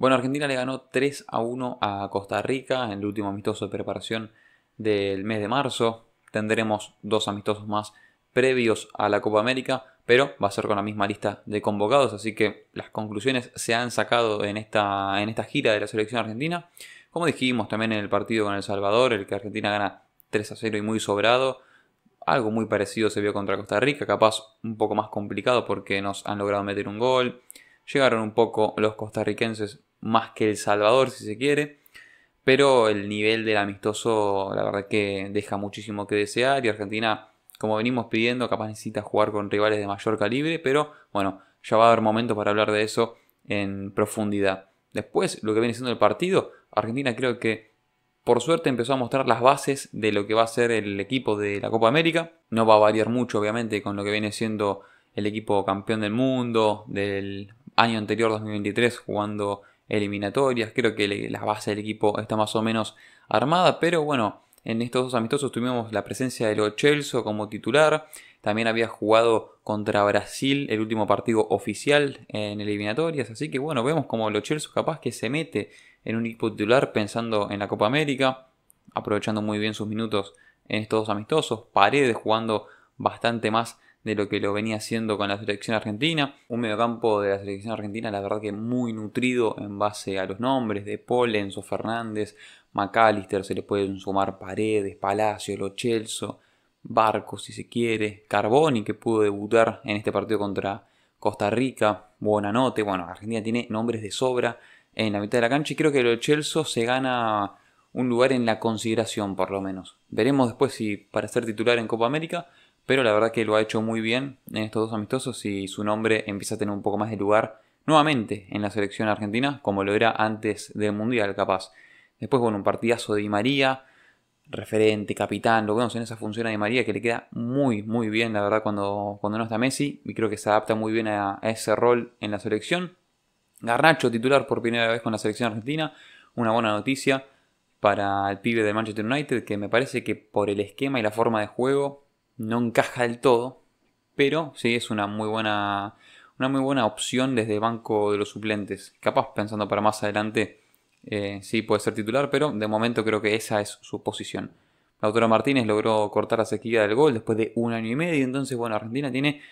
Bueno, Argentina le ganó 3 a 1 a Costa Rica en el último amistoso de preparación del mes de marzo. Tendremos dos amistosos más previos a la Copa América, pero va a ser con la misma lista de convocados, así que las conclusiones se han sacado en esta, en esta gira de la selección argentina. Como dijimos también en el partido con El Salvador, el que Argentina gana 3 a 0 y muy sobrado. Algo muy parecido se vio contra Costa Rica, capaz un poco más complicado porque nos han logrado meter un gol. Llegaron un poco los costarricenses más que El Salvador, si se quiere. Pero el nivel del amistoso, la verdad que deja muchísimo que desear. Y Argentina, como venimos pidiendo, capaz necesita jugar con rivales de mayor calibre. Pero bueno, ya va a haber momento para hablar de eso en profundidad. Después, lo que viene siendo el partido, Argentina creo que por suerte empezó a mostrar las bases de lo que va a ser el equipo de la Copa América. No va a variar mucho, obviamente, con lo que viene siendo el equipo campeón del mundo, del año anterior, 2023, jugando eliminatorias. Creo que la base del equipo está más o menos armada, pero bueno, en estos dos amistosos tuvimos la presencia de Lo Celso como titular. También había jugado contra Brasil el último partido oficial en eliminatorias. Así que bueno, vemos como Lo Celso capaz que se mete en un equipo titular pensando en la Copa América, aprovechando muy bien sus minutos en estos dos amistosos. Paredes jugando bastante más de lo que lo venía haciendo con la selección argentina. Un mediocampo de la selección argentina, la verdad que muy nutrido en base a los nombres de Polenso, Fernández, McAllister, se le pueden sumar Paredes, Palacio, Lo Barco si se quiere, Carboni que pudo debutar en este partido contra Costa Rica, Buonanote. bueno, Argentina tiene nombres de sobra en la mitad de la cancha y creo que Lo se gana un lugar en la consideración por lo menos. Veremos después si para ser titular en Copa América pero la verdad que lo ha hecho muy bien en estos dos amistosos y su nombre empieza a tener un poco más de lugar nuevamente en la selección argentina, como lo era antes del Mundial, capaz. Después, bueno, un partidazo de Di María, referente, capitán, lo vemos en esa función a Di María que le queda muy, muy bien, la verdad, cuando, cuando no está Messi, y creo que se adapta muy bien a, a ese rol en la selección. Garnacho, titular por primera vez con la selección argentina, una buena noticia para el pibe de Manchester United, que me parece que por el esquema y la forma de juego no encaja del todo, pero sí es una muy buena, una muy buena opción desde el banco de los suplentes. Capaz pensando para más adelante, eh, sí puede ser titular, pero de momento creo que esa es su posición. La autora Martínez logró cortar la sequía del gol después de un año y medio, entonces bueno, Argentina tiene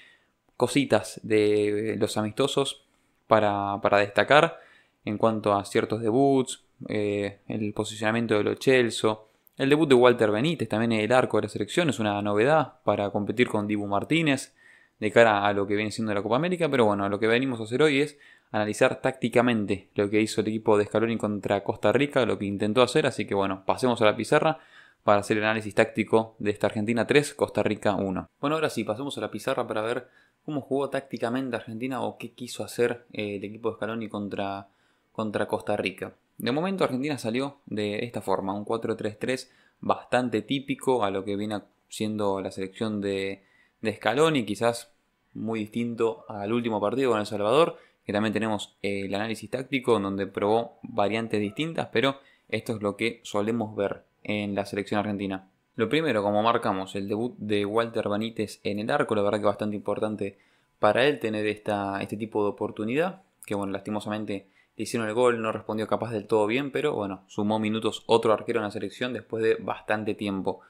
cositas de los amistosos para, destacar en cuanto a ciertos debuts, eh, el posicionamiento de los Chelsea el debut de Walter Benítez también en el arco de la selección es una novedad para competir con Dibu Martínez de cara a lo que viene siendo la Copa América, pero bueno, lo que venimos a hacer hoy es analizar tácticamente lo que hizo el equipo de Scaloni contra Costa Rica, lo que intentó hacer, así que bueno, pasemos a la pizarra para hacer el análisis táctico de esta Argentina 3, Costa Rica 1. Bueno, ahora sí, pasemos a la pizarra para ver cómo jugó tácticamente Argentina o qué quiso hacer eh, el equipo de Scaloni contra, contra Costa Rica. De momento Argentina salió de esta forma, un 4-3-3 bastante típico a lo que viene siendo la selección de, de y quizás muy distinto al último partido con El Salvador, que también tenemos el análisis táctico donde probó variantes distintas, pero esto es lo que solemos ver en la selección argentina. Lo primero, como marcamos, el debut de Walter Benítez en el arco, la verdad que bastante importante para él tener esta, este tipo de oportunidad, que bueno, lastimosamente le hicieron el gol, no respondió capaz del todo bien, pero bueno, sumó minutos otro arquero en la selección después de bastante tiempo.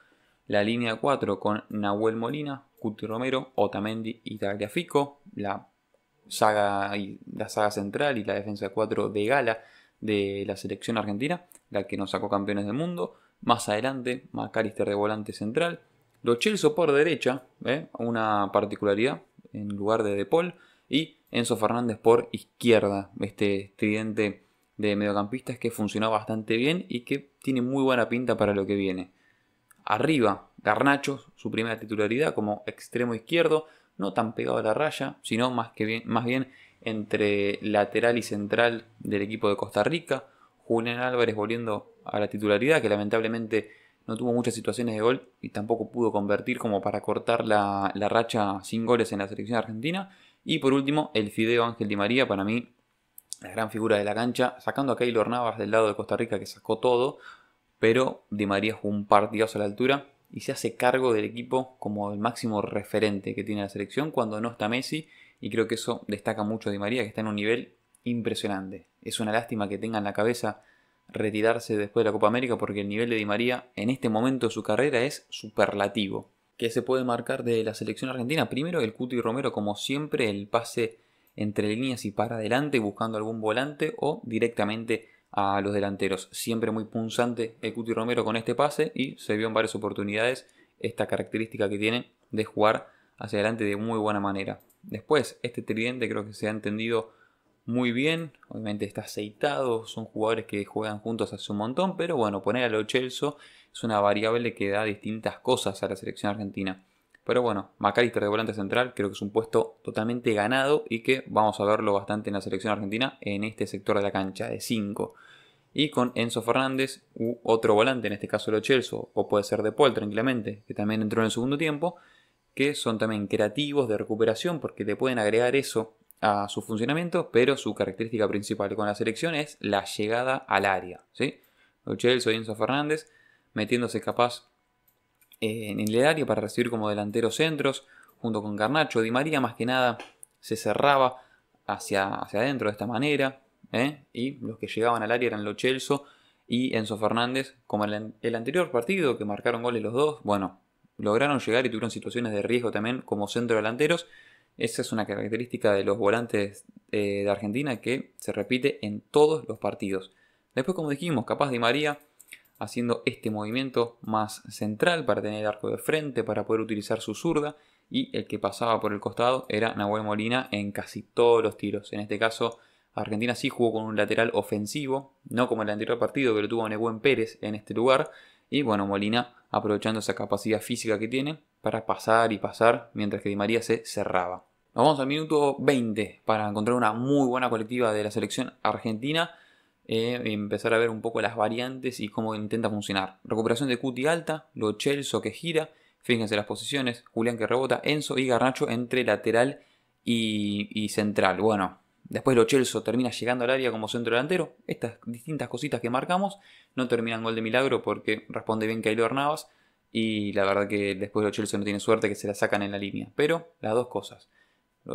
La línea 4 con Nahuel Molina, Cuti Romero, Otamendi y Tagliafico. La saga, la saga central y la defensa 4 de gala de la selección argentina, la que nos sacó campeones del mundo. Más adelante, Macalister de volante central. Lo por derecha, ¿eh? una particularidad en lugar de De Paul. Y Enzo Fernández por izquierda, este tridente de mediocampistas que funcionó bastante bien y que tiene muy buena pinta para lo que viene. Arriba, Garnacho, su primera titularidad como extremo izquierdo, no tan pegado a la raya, sino más, que bien, más bien entre lateral y central del equipo de Costa Rica. Julián Álvarez volviendo a la titularidad, que lamentablemente no tuvo muchas situaciones de gol y tampoco pudo convertir como para cortar la, la racha sin goles en la selección argentina. Y por último, el Fideo Ángel Di María, para mí, la gran figura de la cancha, sacando a Keylor Navas del lado de Costa Rica que sacó todo, pero Di María jugó un partido a la altura y se hace cargo del equipo como el máximo referente que tiene la selección cuando no está Messi y creo que eso destaca mucho a Di María que está en un nivel impresionante. Es una lástima que tenga en la cabeza retirarse después de la Copa América porque el nivel de Di María en este momento de su carrera es superlativo que se puede marcar de la selección argentina. Primero el Cuti Romero, como siempre, el pase entre líneas y para adelante buscando algún volante o directamente a los delanteros. Siempre muy punzante el Cuti Romero con este pase y se vio en varias oportunidades esta característica que tiene de jugar hacia adelante de muy buena manera. Después, este tridente creo que se ha entendido muy bien. Obviamente está aceitado, son jugadores que juegan juntos hace un montón, pero bueno, poner a Lo Celso es una variable que da distintas cosas a la selección argentina. Pero bueno, Macalister de volante central creo que es un puesto totalmente ganado y que vamos a verlo bastante en la selección argentina en este sector de la cancha de 5. Y con Enzo Fernández, u otro volante, en este caso Lo Celso, o puede ser De Paul tranquilamente, que también entró en el segundo tiempo, que son también creativos de recuperación porque te pueden agregar eso a su funcionamiento, pero su característica principal con la selección es la llegada al área. ¿sí? Chelso y Enzo Fernández, metiéndose capaz eh, en el área para recibir como delanteros centros, junto con Carnacho. Di María, más que nada, se cerraba hacia, hacia adentro de esta manera, ¿eh? y los que llegaban al área eran Lo Chelso y Enzo Fernández, como en el anterior partido que marcaron goles los dos, bueno, lograron llegar y tuvieron situaciones de riesgo también como centro delanteros esa es una característica de los volantes eh, de Argentina que se repite en todos los partidos. Después, como dijimos, capaz Di María haciendo este movimiento más central para tener el arco de frente, para poder utilizar su zurda. Y el que pasaba por el costado era Nahuel Molina en casi todos los tiros. En este caso, Argentina sí jugó con un lateral ofensivo, no como el anterior partido que lo tuvo Nebuen Pérez en este lugar. Y bueno, Molina aprovechando esa capacidad física que tiene para pasar y pasar mientras que Di María se cerraba. Nos vamos al minuto 20 para encontrar una muy buena colectiva de la selección argentina eh, empezar a ver un poco las variantes y cómo intenta funcionar. Recuperación de Cuti alta, Lo Chelso que gira, fíjense las posiciones, Julián que rebota, Enzo y Garnacho entre lateral y, central. Bueno, después Lo Chelso termina llegando al área como centro delantero. Estas distintas cositas que marcamos no terminan gol de milagro porque responde bien Keylor Navas. Y la verdad que después Lo Chelsea no tiene suerte que se la sacan en la línea. Pero las dos cosas.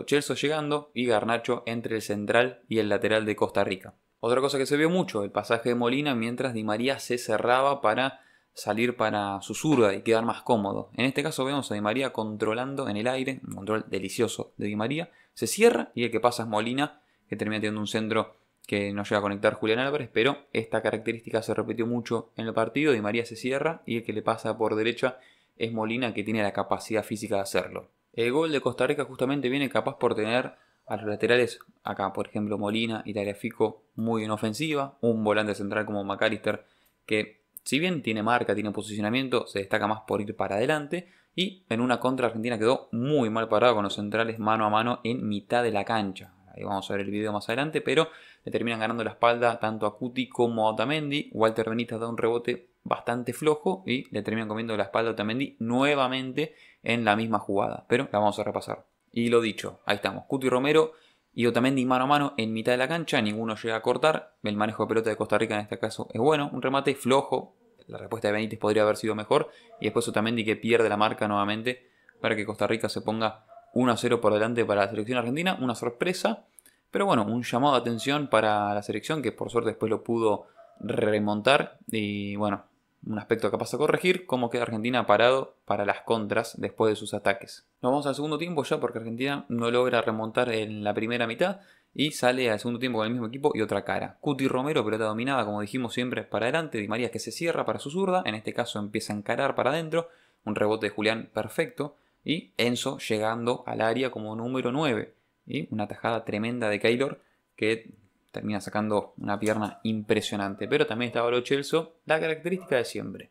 Chelso llegando y Garnacho entre el central y el lateral de Costa Rica. Otra cosa que se vio mucho, el pasaje de Molina mientras Di María se cerraba para salir para su zurda y quedar más cómodo. En este caso vemos a Di María controlando en el aire, un control delicioso de Di María, se cierra y el que pasa es Molina, que termina teniendo un centro que no llega a conectar Julián Álvarez, pero esta característica se repitió mucho en el partido, Di María se cierra y el que le pasa por derecha es Molina, que tiene la capacidad física de hacerlo. El gol de Costa Rica justamente viene capaz por tener a los laterales, acá por ejemplo Molina y Tagliafico muy en ofensiva, un volante central como McAllister que si bien tiene marca, tiene posicionamiento, se destaca más por ir para adelante y en una contra Argentina quedó muy mal parado con los centrales mano a mano en mitad de la cancha. Ahí vamos a ver el video más adelante, pero le terminan ganando la espalda tanto a Cuti como a Otamendi. Walter Benítez da un rebote bastante flojo y le terminan comiendo la espalda a Otamendi nuevamente en la misma jugada, pero la vamos a repasar. Y lo dicho, ahí estamos, Cuti Romero y Otamendi mano a mano en mitad de la cancha, ninguno llega a cortar, el manejo de pelota de Costa Rica en este caso es bueno, un remate flojo, la respuesta de Benítez podría haber sido mejor, y después Otamendi que pierde la marca nuevamente para que Costa Rica se ponga 1 0 por delante para la selección argentina, una sorpresa, pero bueno, un llamado de atención para la selección que por suerte después lo pudo remontar y bueno, un aspecto capaz de corregir, cómo queda Argentina parado para las contras después de sus ataques. Nos vamos al segundo tiempo ya porque Argentina no logra remontar en la primera mitad y sale al segundo tiempo con el mismo equipo y otra cara. Cuti Romero, pelota dominada, como dijimos siempre, para adelante, Di María que se cierra para su zurda, en este caso empieza a encarar para adentro, un rebote de Julián perfecto y Enzo llegando al área como número 9 y una tajada tremenda de Keylor que termina sacando una pierna impresionante. Pero también estaba Lo Chelso, la característica de siempre,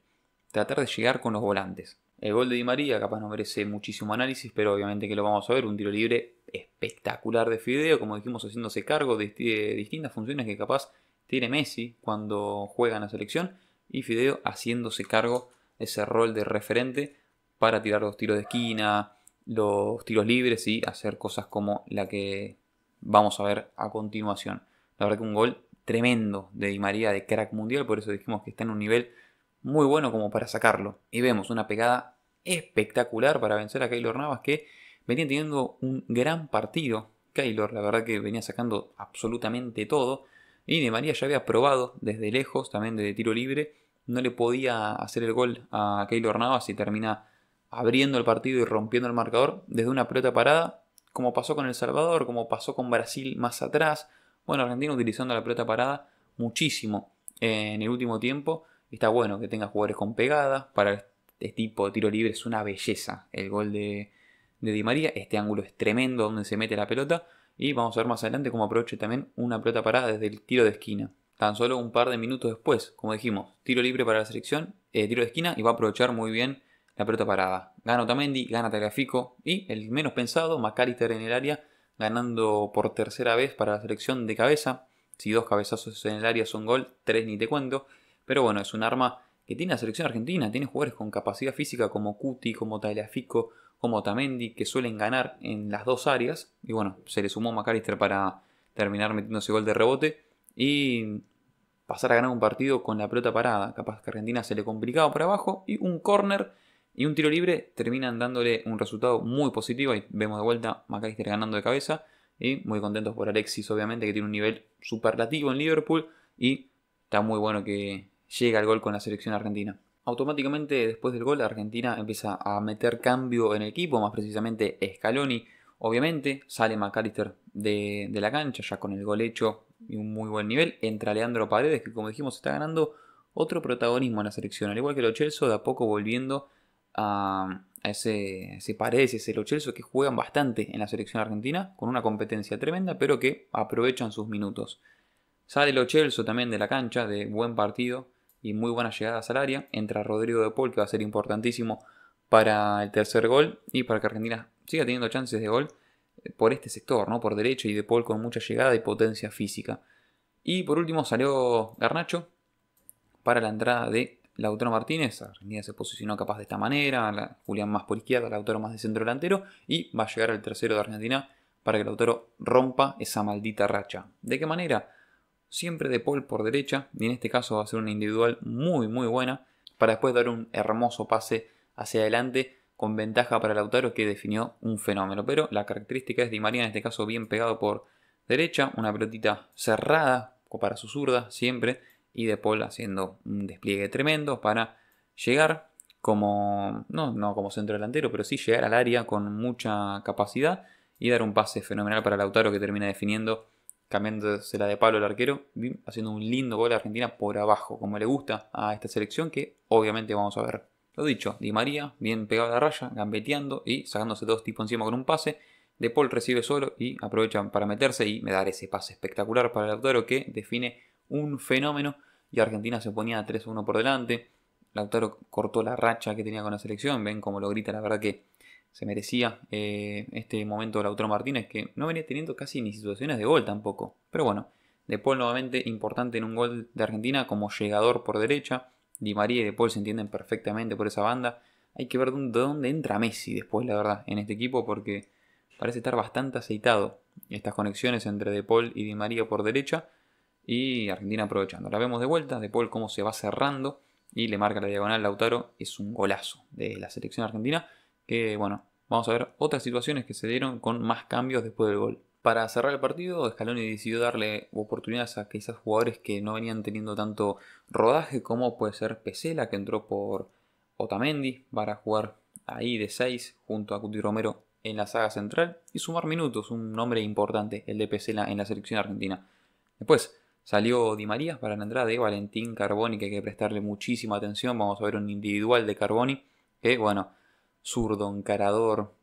tratar de llegar con los volantes. El gol de Di María capaz no merece muchísimo análisis, pero obviamente que lo vamos a ver, un tiro libre espectacular de Fideo, como dijimos, haciéndose cargo de, distintas funciones que capaz tiene Messi cuando juega en la selección, y Fideo haciéndose cargo ese rol de referente para tirar los tiros de esquina, los tiros libres y hacer cosas como la que vamos a ver a continuación. La verdad que un gol tremendo de Di María de crack mundial, por eso dijimos que está en un nivel muy bueno como para sacarlo. Y vemos una pegada espectacular para vencer a Keylor Navas que venía teniendo un gran partido. Keylor, la verdad que venía sacando absolutamente todo. Y Di María ya había probado desde lejos, también desde tiro libre. No le podía hacer el gol a Keylor Navas y termina abriendo el partido y rompiendo el marcador desde una pelota parada, como pasó con El Salvador, como pasó con Brasil más atrás, bueno, Argentina utilizando la pelota parada muchísimo eh, en el último tiempo. Está bueno que tenga jugadores con pegada. Para este tipo de tiro libre es una belleza. El gol de, Di María. Este ángulo es tremendo donde se mete la pelota. Y vamos a ver más adelante cómo aprovecha también una pelota parada desde el tiro de esquina. Tan solo un par de minutos después, como dijimos, tiro libre para la selección, eh, tiro de esquina y va a aprovechar muy bien la pelota parada. Gana Otamendi, gana Tagliafico y el menos pensado, Macalister en el área, ganando por tercera vez para la selección de cabeza. Si dos cabezazos en el área son gol, tres ni te cuento. Pero bueno, es un arma que tiene la selección argentina, tiene jugadores con capacidad física como Cuti, como Tagliafico, como Tamendi, que suelen ganar en las dos áreas. Y bueno, se le sumó McAllister para terminar metiéndose gol de rebote y pasar a ganar un partido con la pelota parada. Capaz que Argentina se le complicaba por abajo y un córner y un tiro libre terminan dándole un resultado muy positivo. y vemos de vuelta McAllister ganando de cabeza. Y muy contentos por Alexis, obviamente, que tiene un nivel superlativo en Liverpool. Y está muy bueno que llega al gol con la selección argentina. Automáticamente después del gol, la Argentina empieza a meter cambio en el equipo, más precisamente Scaloni. Obviamente sale McAllister de, la cancha ya con el gol hecho y un muy buen nivel. Entra Leandro Paredes, que como dijimos está ganando otro protagonismo en la selección, al igual que lo Chelsea, de a poco volviendo a, ese, ese parece, ese que juegan bastante en la selección argentina, con una competencia tremenda, pero que aprovechan sus minutos. Sale el también de la cancha, de buen partido y muy buena llegada al área. Entra Rodrigo de Paul, que va a ser importantísimo para el tercer gol y para que Argentina siga teniendo chances de gol eh, por este sector, ¿no? por derecho y de Paul con mucha llegada y potencia física. Y por último salió Garnacho para la entrada de Lautaro Martínez, Argentina se posicionó capaz de esta manera, Julián más por izquierda, Lautaro más de centro delantero, y va a llegar al tercero de Argentina para que Lautaro rompa esa maldita racha. ¿De qué manera? Siempre de Paul por derecha, y en este caso va a ser una individual muy muy buena, para después dar un hermoso pase hacia adelante con ventaja para Lautaro que definió un fenómeno. Pero la característica es Di María, en este caso bien pegado por derecha, una pelotita cerrada o para su zurda siempre, y De Paul haciendo un despliegue tremendo para llegar como, no, no como centro delantero, pero sí llegar al área con mucha capacidad y dar un pase fenomenal para Lautaro que termina definiendo, la de palo el arquero, haciendo un lindo gol a Argentina por abajo, como le gusta a esta selección que obviamente vamos a ver. Lo dicho, Di María, bien pegado a la raya, gambeteando y sacándose dos tipos encima con un pase. De Paul recibe solo y aprovechan para meterse y me dar ese pase espectacular para Lautaro que define un fenómeno y Argentina se ponía 3-1 por delante. Lautaro cortó la racha que tenía con la selección, ven cómo lo grita, la verdad que se merecía eh, este momento de Lautaro Martínez, que no venía teniendo casi ni situaciones de gol tampoco. Pero bueno, De Paul nuevamente importante en un gol de Argentina como llegador por derecha. Di María y De Paul se entienden perfectamente por esa banda. Hay que ver de dónde entra Messi después, la verdad, en este equipo, porque parece estar bastante aceitado estas conexiones entre De Paul y Di María por derecha y Argentina aprovechando. La vemos de vuelta, de cómo se va cerrando y le marca la diagonal Lautaro. Es un golazo de la selección argentina que, bueno, vamos a ver otras situaciones que se dieron con más cambios después del gol. Para cerrar el partido, Scaloni decidió darle oportunidades a aquellos jugadores que no venían teniendo tanto rodaje, como puede ser Pesela, que entró por Otamendi para jugar ahí de 6 junto a Cuti Romero en la saga central y sumar minutos, un nombre importante, el de Pesela en la selección argentina. Después, Salió Di María para la de Valentín Carboni, que hay que prestarle muchísima atención. Vamos a ver un individual de Carboni, que bueno, zurdo, encarador,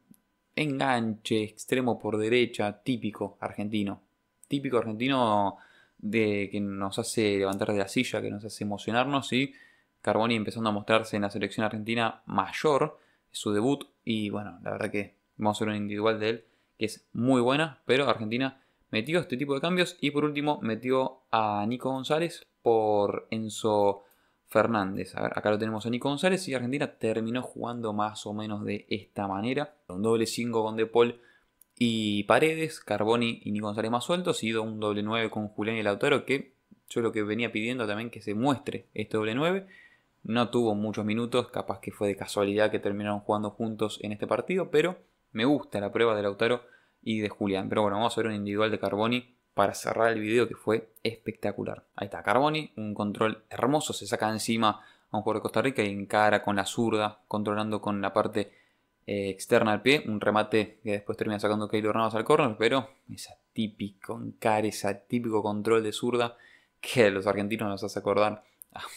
enganche, extremo por derecha, típico argentino. Típico argentino de que nos hace levantar de la silla, que nos hace emocionarnos y Carboni empezando a mostrarse en la selección argentina mayor, su debut y bueno, la verdad que vamos a ver un individual de él que es muy buena, pero Argentina metió este tipo de cambios. Y por último, metió a Nico González por Enzo Fernández. A ver, acá lo tenemos a Nico González y Argentina terminó jugando más o menos de esta manera. Un doble 5 con De Paul y Paredes, Carboni y Nico González más sueltos. Y un doble 9 con Julián y Lautaro que yo lo que venía pidiendo también que se muestre este doble 9. No tuvo muchos minutos, capaz que fue de casualidad que terminaron jugando juntos en este partido, pero me gusta la prueba de Lautaro y de Julián. Pero bueno, vamos a ver un individual de Carboni para cerrar el video que fue espectacular. Ahí está Carboni, un control hermoso, se saca encima a un jugador de Costa Rica y encara con la zurda, controlando con la parte eh, externa al pie, un remate que después termina sacando Keylor Navas al córner, pero esa típico encara, ese típico control de zurda que a los argentinos nos hace acordar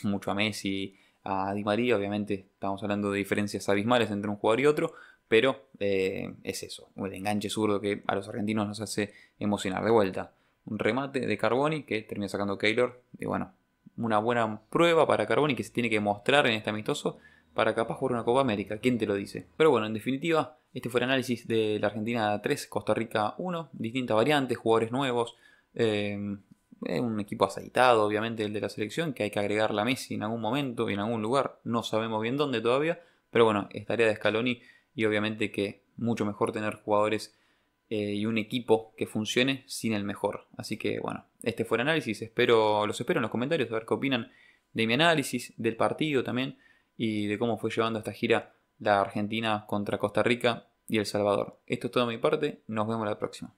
mucho a Messi, a Di María, obviamente estamos hablando de diferencias abismales entre un jugador y otro, pero eh, es eso, el enganche zurdo que a los argentinos nos hace emocionar. De vuelta, un remate de Carboni que termina sacando Keylor. Y bueno, una buena prueba para Carboni que se tiene que mostrar en este amistoso para capaz jugar una Copa América. ¿Quién te lo dice? Pero bueno, en definitiva, este fue el análisis de la Argentina 3, Costa Rica 1. Distintas variantes, jugadores nuevos. Eh, eh, un equipo aceitado, obviamente, el de la selección, que hay que agregar la Messi en algún momento y en algún lugar. No sabemos bien dónde todavía. Pero bueno, esta tarea de Scaloni y obviamente que mucho mejor tener jugadores eh, y un equipo que funcione sin el mejor. Así que bueno, este fue el análisis, espero, los espero en los comentarios a ver qué opinan de mi análisis, del partido también y de cómo fue llevando esta gira la Argentina contra Costa Rica y El Salvador. Esto es todo de mi parte, nos vemos la próxima.